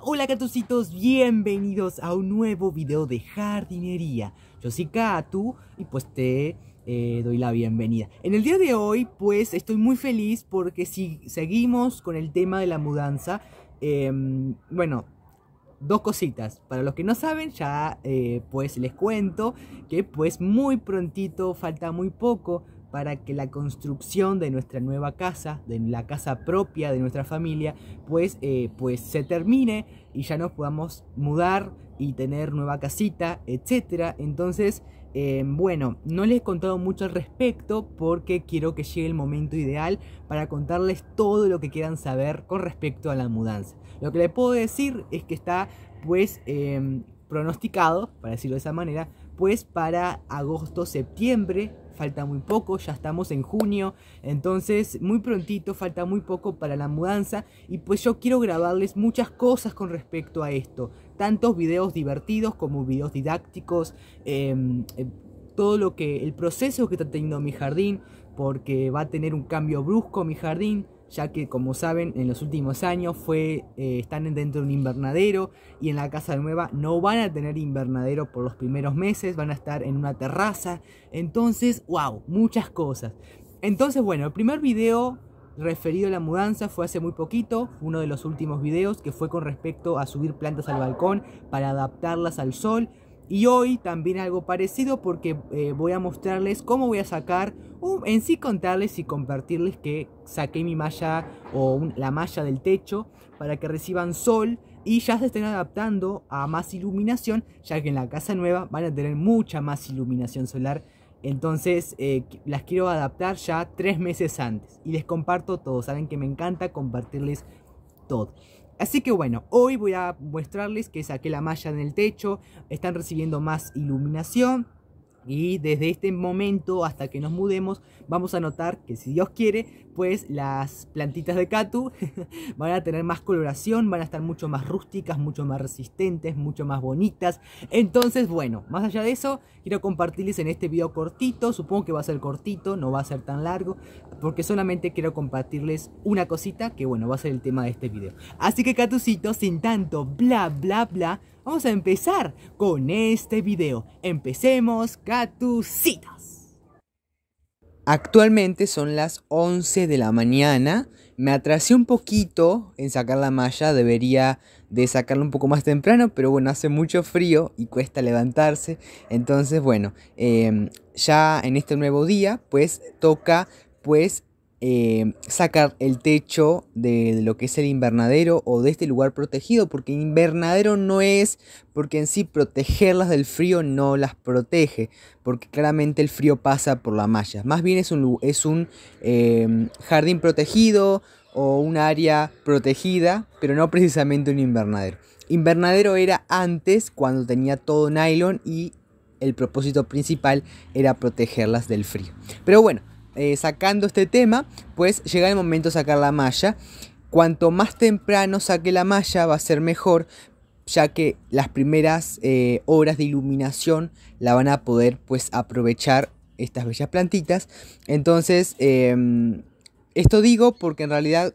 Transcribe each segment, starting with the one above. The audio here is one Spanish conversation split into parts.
Hola, bienvenidos a un nuevo video de jardinería. Yo soy Katu y pues te eh, doy la bienvenida. En el día de hoy pues estoy muy feliz porque si seguimos con el tema de la mudanza, em, bueno, dos cositas. Para los que no saben, ya eh, pues les cuento que pues muy prontito, falta muy poco para que la construcción de nuestra nueva casa, de la casa propia de nuestra familia, pues, eh, pues se termine y ya nos podamos mudar y tener nueva casita, etc. Entonces, eh, bueno, no les he contado mucho al respecto porque quiero que llegue el momento ideal para contarles todo lo que quieran saber con respecto a la mudanza. Lo que les puedo decir es que está pues em, pronosticado, para decirlo de esa manera, pues para agosto, septiembre falta muy poco, ya estamos en junio, entonces muy prontito, falta muy poco para la mudanza y pues yo quiero grabarles muchas cosas con respecto a esto, tantos videos divertidos como videos didácticos, em, em, todo lo que, el proceso que está teniendo mi jardín, porque va a tener un cambio brusco mi jardín, ya que como saben en los últimos años fue, eh, están dentro de un invernadero y en la casa nueva no van a tener invernadero por los primeros meses, van a estar en una terraza, entonces, wow, muchas cosas. Entonces, bueno, el primer video referido a la mudanza fue hace muy poquito, uno de los últimos videos que fue con respecto a subir plantas al balcón para adaptarlas al sol. Y hoy también algo parecido porque eh, voy a mostrarles cómo voy a sacar, en sí contarles y compartirles que saqué mi malla o la malla del techo para que reciban sol y ya se estén adaptando a más iluminación, ya que en la casa nueva van a tener mucha más iluminación solar. Entonces eh, las quiero adaptar ya tres meses antes y les comparto todo. Saben que me encanta compartirles todo. Así que bueno, hoy voy a mostrarles que saqué la malla en el techo, están recibiendo más iluminación y desde este momento hasta que nos mudemos, vamos a notar que si Dios quiere, pues las plantitas de catu van a tener más coloración, van a estar mucho más rústicas, mucho más resistentes, mucho más bonitas. Entonces, bueno, más allá de eso, quiero compartirles en este video cortito, supongo que va a ser cortito, no va a ser tan largo, porque solamente quiero compartirles una cosita que, bueno, va a ser el tema de este video. Así que Katucito, sin tanto bla bla bla, Vamos a empezar con este video. Empecemos catucitas. Actualmente son las 11 de la mañana. Me atrasé un poquito en sacar la malla. Debería de sacarla un poco más temprano, pero bueno, hace mucho frío y cuesta levantarse. Entonces, bueno, eh, ya en este nuevo día, pues toca pues eh, sacar el techo de lo que es el invernadero o de este lugar protegido, porque invernadero no es, porque en sí protegerlas del frío no las protege, porque claramente el frío pasa por la malla. Más bien es un, es un em, jardín protegido o un área protegida, pero no precisamente un invernadero. Invernadero era antes cuando tenía todo nylon y el propósito principal era protegerlas del frío. Pero bueno, eh, sacando este tema, pues llega el momento de sacar la malla. Cuanto más temprano saque la malla va a ser mejor, ya que las primeras eh, horas de iluminación la van a poder pues aprovechar estas bellas plantitas. Entonces, em, esto digo porque en realidad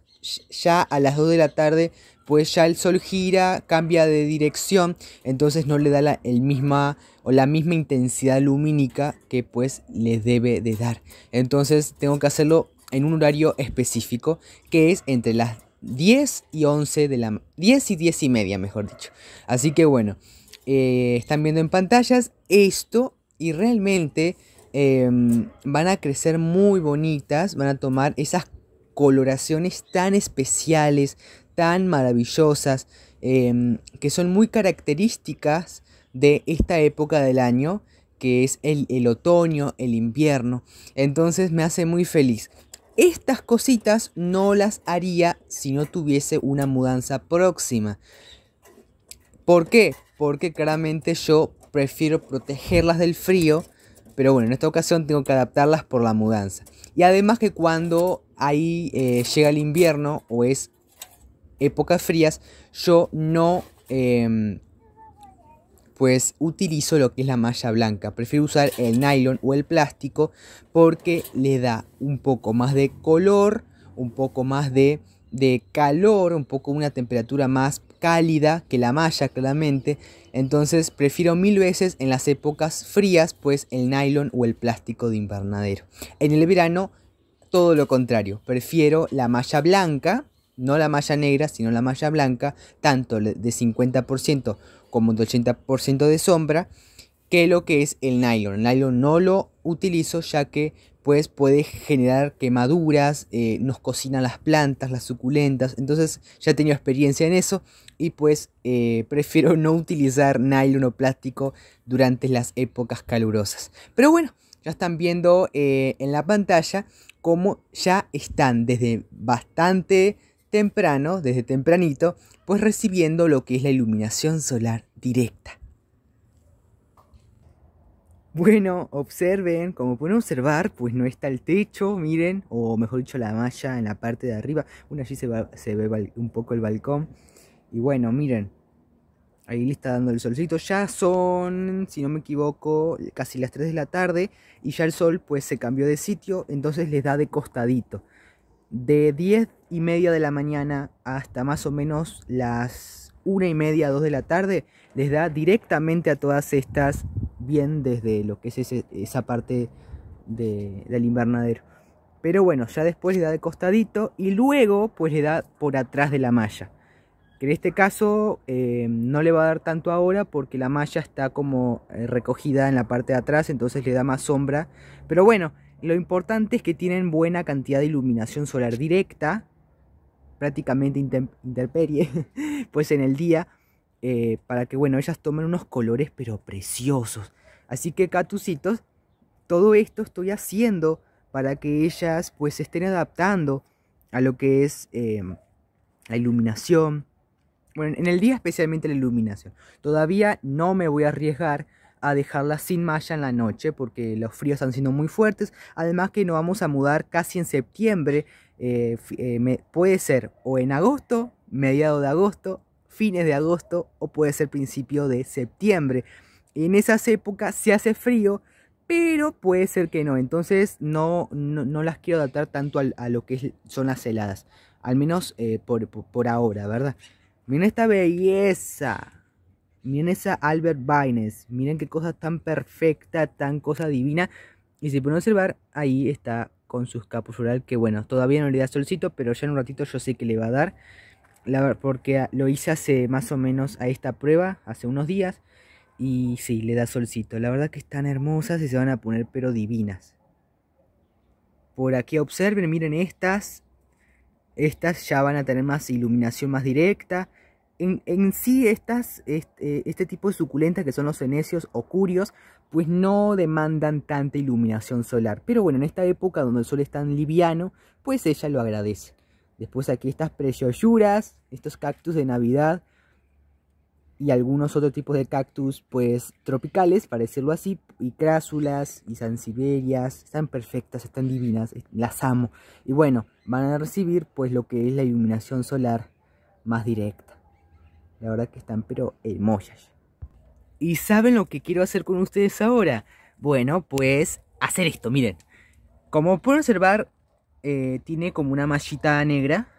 ya a las 2 de la tarde pues ya el Sol gira, cambia de dirección, entonces no le da la, el misma, o la misma intensidad lumínica que pues le debe de dar. Entonces tengo que hacerlo en un horario específico que es entre las 10 y 11 de la 10 y 10 y media, mejor dicho. Así que bueno, eh, están viendo en pantallas esto y realmente em, van a crecer muy bonitas, van a tomar esas coloraciones tan especiales, tan maravillosas, em, que son muy características de esta época del año, que es el, otoño, el invierno. Entonces me hace muy feliz. Estas cositas no las haría si no tuviese una mudanza próxima. ¿Por qué? Porque claramente yo prefiero protegerlas del frío, pero bueno, en esta ocasión tengo que adaptarlas por la mudanza. Y además que cuando ahí eh, llega el invierno o es épocas frías, yo no em, pues utilizo lo que es la malla blanca. Prefiero usar el nylon o el plástico porque le da un poco más de color, un poco más de, de calor, un poco una temperatura más cálida que la malla claramente. Entonces prefiero mil veces en las épocas frías pues el nylon o el plástico de invernadero. En el verano todo lo contrario, prefiero la malla blanca no la malla negra, sino la malla blanca, tanto de 50% como de 80% de sombra, que lo que es el nylon. El nylon no lo utilizo ya que pues puede generar quemaduras, eh, nos cocina las plantas, las suculentas, entonces ya he tenido experiencia en eso y pues eh, prefiero no utilizar nylon o plástico durante las épocas calurosas. Pero bueno, ya están viendo eh, en la pantalla cómo ya están desde bastante temprano, desde tempranito, pues recibiendo lo que es la iluminación solar directa. Bueno, observen, como pueden observar, pues no está el techo, miren, o mejor dicho la malla en la parte de arriba. Bueno, allí se, ve un poco el balcón. Y bueno, miren, ahí le está dando el solcito. Ya son, si no me equivoco, casi las 3 de la tarde y ya el sol pues se cambió de sitio, entonces les da de costadito. De 10 y media de la mañana hasta más o menos las una y media, dos de la tarde, les da directamente a todas estas, bien desde lo que es esa parte del invernadero. Pero bueno, ya después le da de costadito y luego pues le da por atrás de la malla. Que en este caso eh, no le va a dar tanto ahora porque la malla está como eh, recogida en la parte de atrás, entonces le da más sombra. Pero bueno, lo importante es que tienen buena cantidad de iluminación solar directa prácticamente interperie, pues en el día, eh, para que, bueno, ellas tomen unos colores pero preciosos. Así que, catucitos, todo esto estoy haciendo para que ellas pues se estén adaptando a lo que es em, la iluminación. Bueno, en el día especialmente la iluminación. Todavía no me voy a arriesgar a dejarla sin malla en la noche porque los fríos han siendo muy fuertes. Además que nos vamos a mudar casi en septiembre eh, eh, puede ser o en agosto, mediados de agosto, fines de agosto o puede ser principio de septiembre. En esas épocas se hace frío, pero puede ser que no. Entonces no, no, las quiero adaptar tanto a, lo que son las heladas. Al menos eh, por, ahora, ¿verdad? Miren esta belleza. Miren esa Albert Baines. Miren qué cosa tan perfecta, tan cosa divina. Y si pueden observar, ahí está con su escapular que bueno, todavía no le da solcito, pero ya en un ratito yo sé que le va a dar. porque ah, lo hice hace más o menos a esta prueba, hace unos días. Y sí, le da solcito. La verdad que están hermosas y se van a poner pero divinas. Por aquí observen, miren estas. Estas ya van a tener más iluminación más directa en, sí estas, este, este, tipo de suculentas que son los cenecios o curios, pues no demandan tanta iluminación solar. Pero bueno, en esta época donde el sol es tan liviano, pues ella lo agradece. Después aquí estas preciosuras, estos cactus de Navidad y algunos otros tipos de cactus, pues tropicales, para decirlo así, y crásulas y sansiberias, están perfectas, están divinas, las amo. Y bueno, van a recibir pues lo que es la iluminación solar más directa. La verdad que están pero hermosas. ¿Y saben lo que quiero hacer con ustedes ahora? Bueno, pues hacer esto, miren. Como pueden observar, eh, tiene como una mallita negra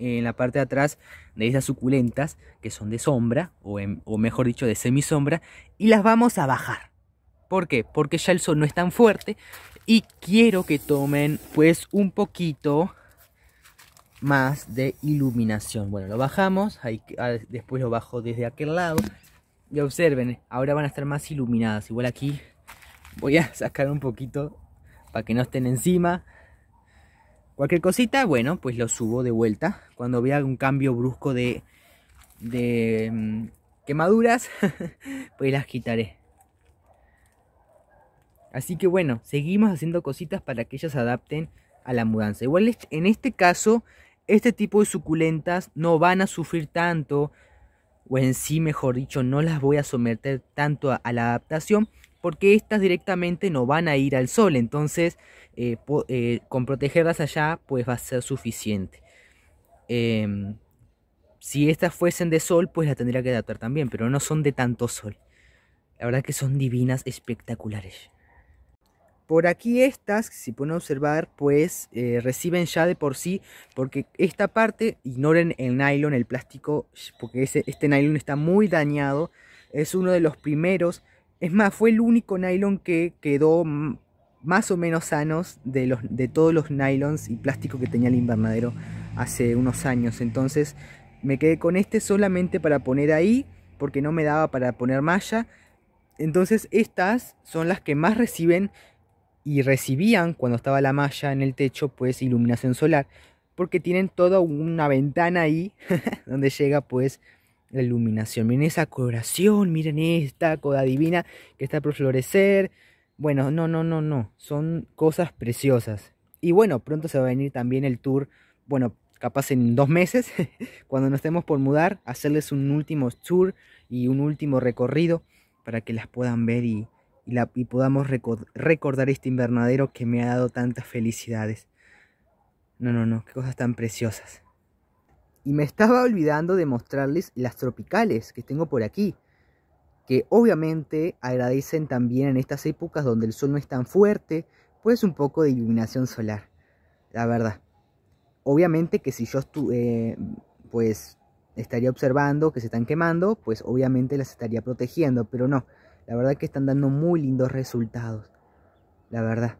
en la parte de atrás de esas suculentas que son de sombra, o, em, o mejor dicho, de semisombra, y las vamos a bajar. ¿Por qué? Porque ya el sol no es tan fuerte y quiero que tomen pues un poquito más de iluminación. Bueno, lo bajamos, ah, después lo bajo desde aquel lado. Y observen, eh, ahora van a estar más iluminadas. Igual aquí voy a sacar un poquito para que no estén encima. Cualquier cosita, bueno, pues lo subo de vuelta. Cuando vea un cambio brusco de, de mm, quemaduras, pues las quitaré. Así que bueno, seguimos haciendo cositas para que ellas se adapten a la mudanza. Igual en este caso este tipo de suculentas no van a sufrir tanto, o en sí, mejor dicho, no las voy a someter tanto a, la adaptación, porque estas directamente no van a ir al sol, entonces eh, eh, con protegerlas allá pues va a ser suficiente. Em, si estas fuesen de sol, pues las tendría que adaptar también, pero no son de tanto sol. La verdad que son divinas, espectaculares. Por aquí estas, si pueden observar, pues eh, reciben ya de por sí, porque esta parte, ignoren el nylon, el plástico, porque este nylon está muy dañado, es uno de los primeros, es más, fue el único nylon que quedó más o menos sanos de, los, de todos los nylons y plástico que tenía el invernadero hace unos años, entonces me quedé con este solamente para poner ahí, porque no me daba para poner malla, entonces estas son las que más reciben y recibían cuando estaba la malla en el techo pues iluminación solar porque tienen toda una ventana ahí donde llega pues la iluminación. Miren esa coloración, miren esta coda divina que está por florecer. Bueno, no, no, no, no, son cosas preciosas. Y bueno, pronto se va a venir también el tour, bueno, capaz en dos meses, cuando nos estemos por mudar, hacerles un último tour y un último recorrido para que las puedan ver y, y, podamos recordar este invernadero que me ha dado tantas felicidades. No, no, no, qué cosas tan preciosas. Y me estaba olvidando de mostrarles las tropicales que tengo por aquí, que obviamente agradecen también en estas épocas donde el sol no es tan fuerte, pues un poco de iluminación solar, la verdad. Obviamente que si yo estuve, eh, pues estaría observando que se están quemando, pues obviamente las estaría protegiendo, pero no, la verdad que están dando muy lindos resultados. La verdad.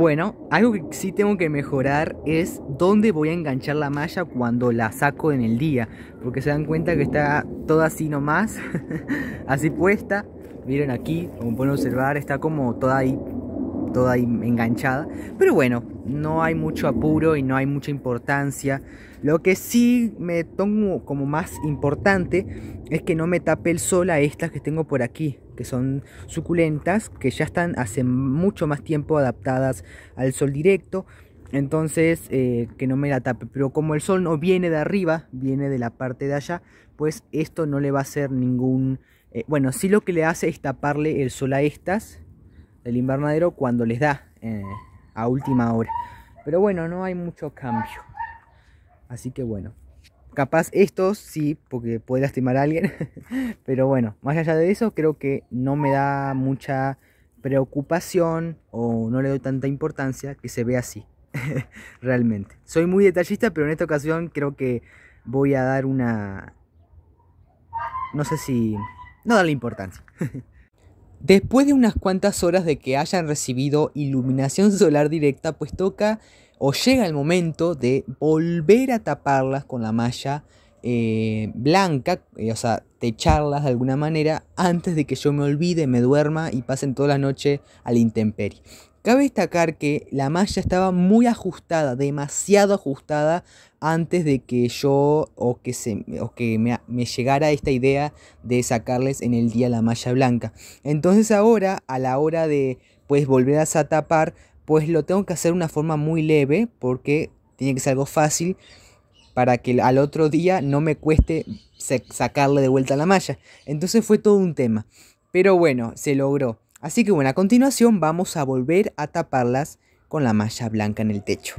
Bueno, algo que sí tengo que mejorar es dónde voy a enganchar la malla cuando la saco en el día. Porque se dan cuenta que está toda así nomás, así puesta. Miren aquí, como pueden observar, está como toda ahí, toda ahí enganchada. Pero bueno, no hay mucho apuro y no hay mucha importancia. Lo que sí me tomo como más importante es que no me tape el sol a estas que tengo por aquí, que son suculentas, que ya están hace mucho más tiempo adaptadas al sol directo. Entonces, eh, que no me la tape. Pero como el sol no viene de arriba, viene de la parte de allá, pues esto no le va a hacer ningún... Eh, bueno, sí lo que le hace es taparle el sol a estas del invernadero cuando les da eh, a última hora. Pero bueno, no hay mucho cambio. Así que bueno, capaz estos sí, porque puede lastimar a alguien. Pero bueno, más allá de eso, creo que no me da mucha preocupación o no le doy tanta importancia que se vea así. Realmente. Soy muy detallista, pero en esta ocasión creo que voy a dar una... No sé si... No darle importancia. Después de unas cuantas horas de que hayan recibido iluminación solar directa, pues toca o llega el momento de volver a taparlas con la malla eh, blanca, eh, o sea, techarlas de alguna manera antes de que yo me olvide, me duerma y pasen toda la noche al intemperie. Cabe destacar que la malla estaba muy ajustada, demasiado ajustada, antes de que yo o que, se, o que me, llegara esta idea de sacarles en el día la malla blanca. Entonces ahora, a la hora de pues volver a tapar, pues lo tengo que hacer de una forma muy leve, porque tiene que ser algo fácil para que al otro día no me cueste sacarle de vuelta la malla. Entonces fue todo un tema. Pero bueno, se logró. Así que bueno, a continuación vamos a volver a taparlas con la malla blanca en el techo.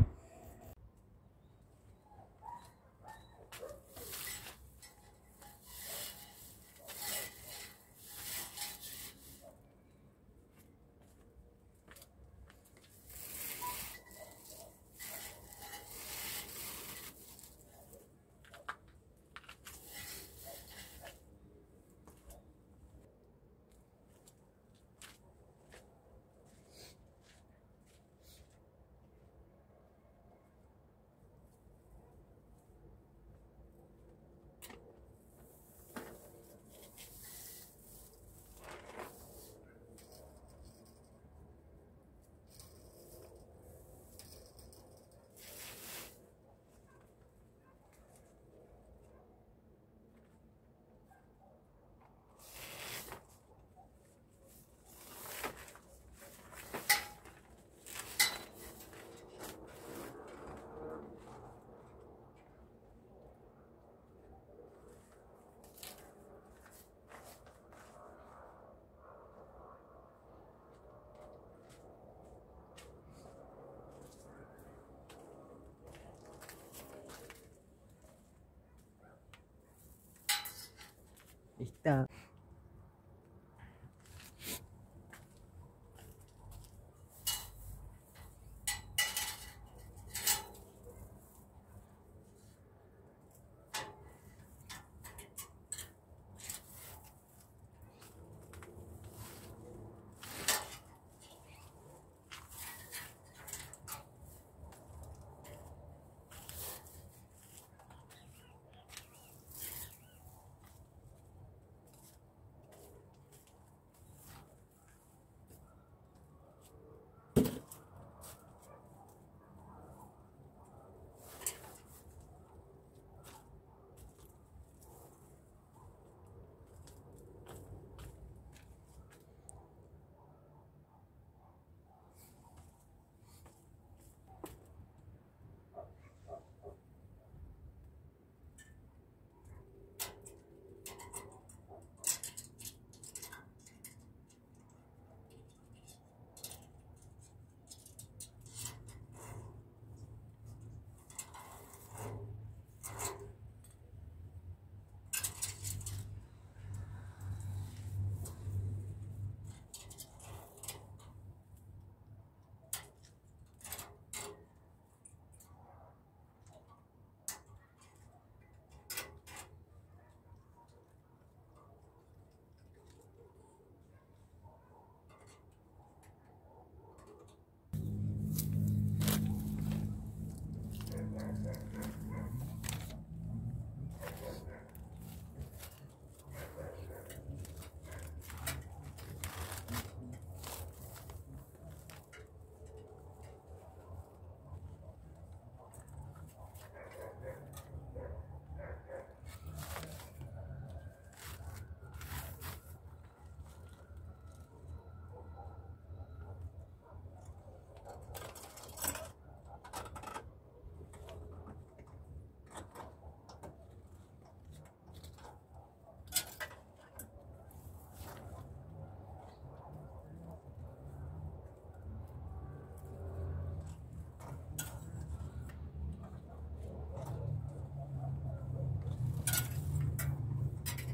一旦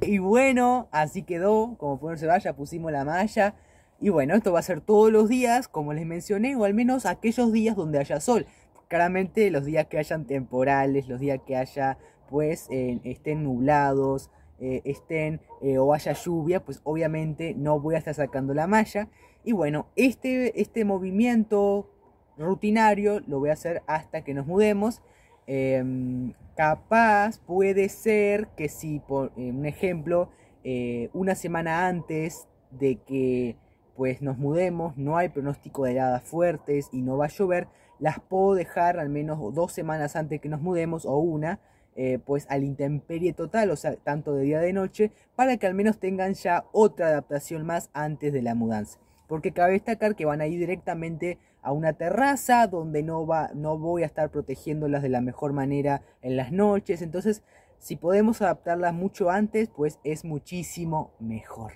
Y bueno, así quedó, como fueron se vaya pusimos la malla. Y bueno, esto va a ser todos los días, como les mencioné, o al menos aquellos días donde haya sol. Claramente los días que hayan temporales, los días que haya, pues, eh, estén nublados, eh, estén eh, o haya lluvia, pues obviamente no voy a estar sacando la malla. Y bueno, este, este movimiento rutinario lo voy a hacer hasta que nos mudemos. Em, capaz puede ser que si, por un ejemplo, eh, una semana antes de que pues nos mudemos, no hay pronóstico de heladas fuertes y no va a llover, las puedo dejar al menos dos semanas antes que nos mudemos o una, eh, pues al intemperie total, o sea, tanto de día de noche, para que al menos tengan ya otra adaptación más antes de la mudanza. Porque cabe destacar que van a ir directamente a una terraza donde no, va, no voy a estar protegiéndolas de la mejor manera en las noches. Entonces, si podemos adaptarlas mucho antes, pues es muchísimo mejor.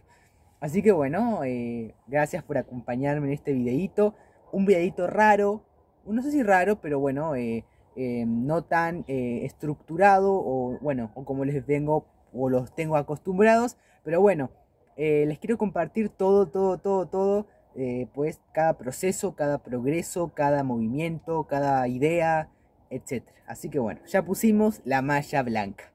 Así que bueno, eh, gracias por acompañarme en este videito. Un videito raro, no sé si raro, pero bueno, eh, eh, no tan estructurado o bueno, o como les vengo o los tengo acostumbrados. Pero bueno, les quiero compartir todo, todo, todo, todo eh, pues cada proceso, cada progreso, cada movimiento, cada idea, etc. Así que bueno, ya pusimos la malla blanca.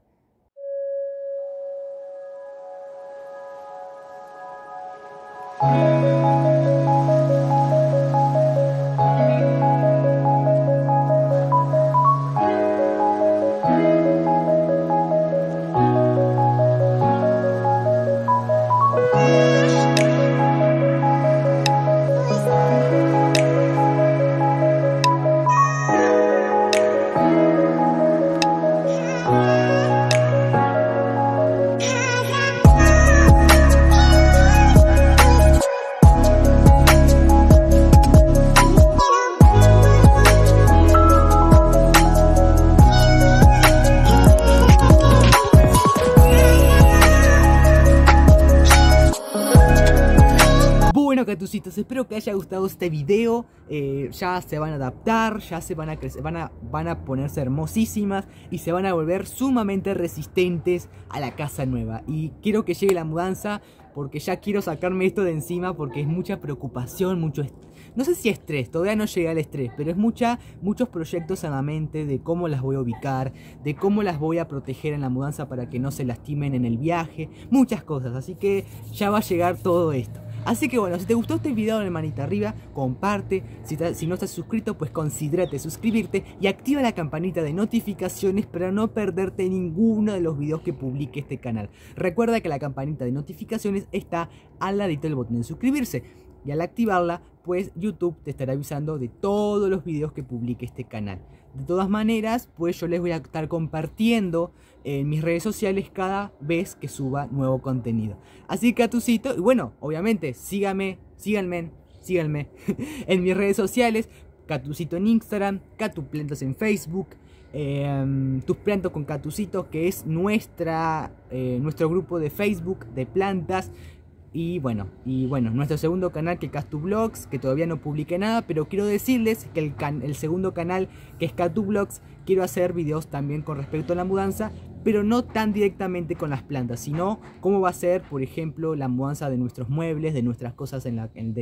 espero que haya gustado este video. Eh, ya se van a adaptar, ya se van a crecer, van a, ponerse hermosísimas y se van a volver sumamente resistentes a la casa nueva. Y quiero que llegue la mudanza porque ya quiero sacarme esto de encima porque es mucha preocupación, mucho no sé si estrés, todavía no llega el estrés, pero es mucha, muchos proyectos en la mente de cómo las voy a ubicar, de cómo las voy a proteger en la mudanza para que no se lastimen en el viaje, muchas cosas, así que ya va a llegar todo esto. Así que bueno, si te gustó este video, la manita arriba, comparte. Si, si no estás suscrito, pues considerate suscribirte y activa la campanita de notificaciones para no perderte ninguno de los videos que publique este canal. Recuerda que la campanita de notificaciones está al ladito del botón de suscribirse. Y al activarla, pues YouTube te estará avisando de todos los videos que publique este canal. De todas maneras, pues yo les voy a estar compartiendo en mis redes sociales cada vez que suba nuevo contenido. Así que a y bueno, obviamente, síganme, síganme, síganme en mis redes sociales, Catucito en Instagram, Plantas en Facebook, em, Tus Plantos con Catucito, que es nuestra, eh, nuestro grupo de Facebook de plantas. Y bueno, y bueno, nuestro segundo canal que es CatuBlogs, que todavía no publiqué nada, pero quiero decirles que el, el segundo canal que es CatuBlogs, quiero hacer videos también con respecto a la mudanza pero no tan directamente con las plantas, sino cómo va a ser, por ejemplo, la mudanza de nuestros muebles, de nuestras cosas de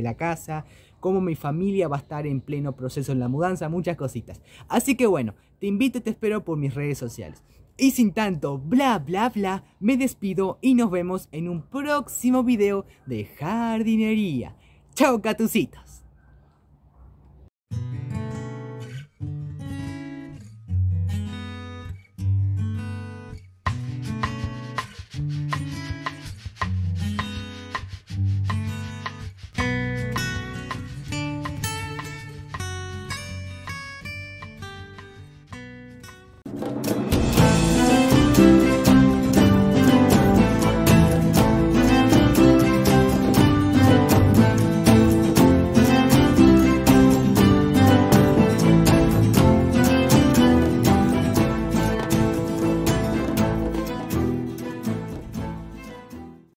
la casa, cómo mi familia va a estar en pleno proceso en la mudanza, muchas cositas. Así que bueno, te invito y te espero por mis redes sociales. Y sin tanto, bla, bla, bla, me despido y nos vemos en un próximo video de jardinería. Chao, catucitos.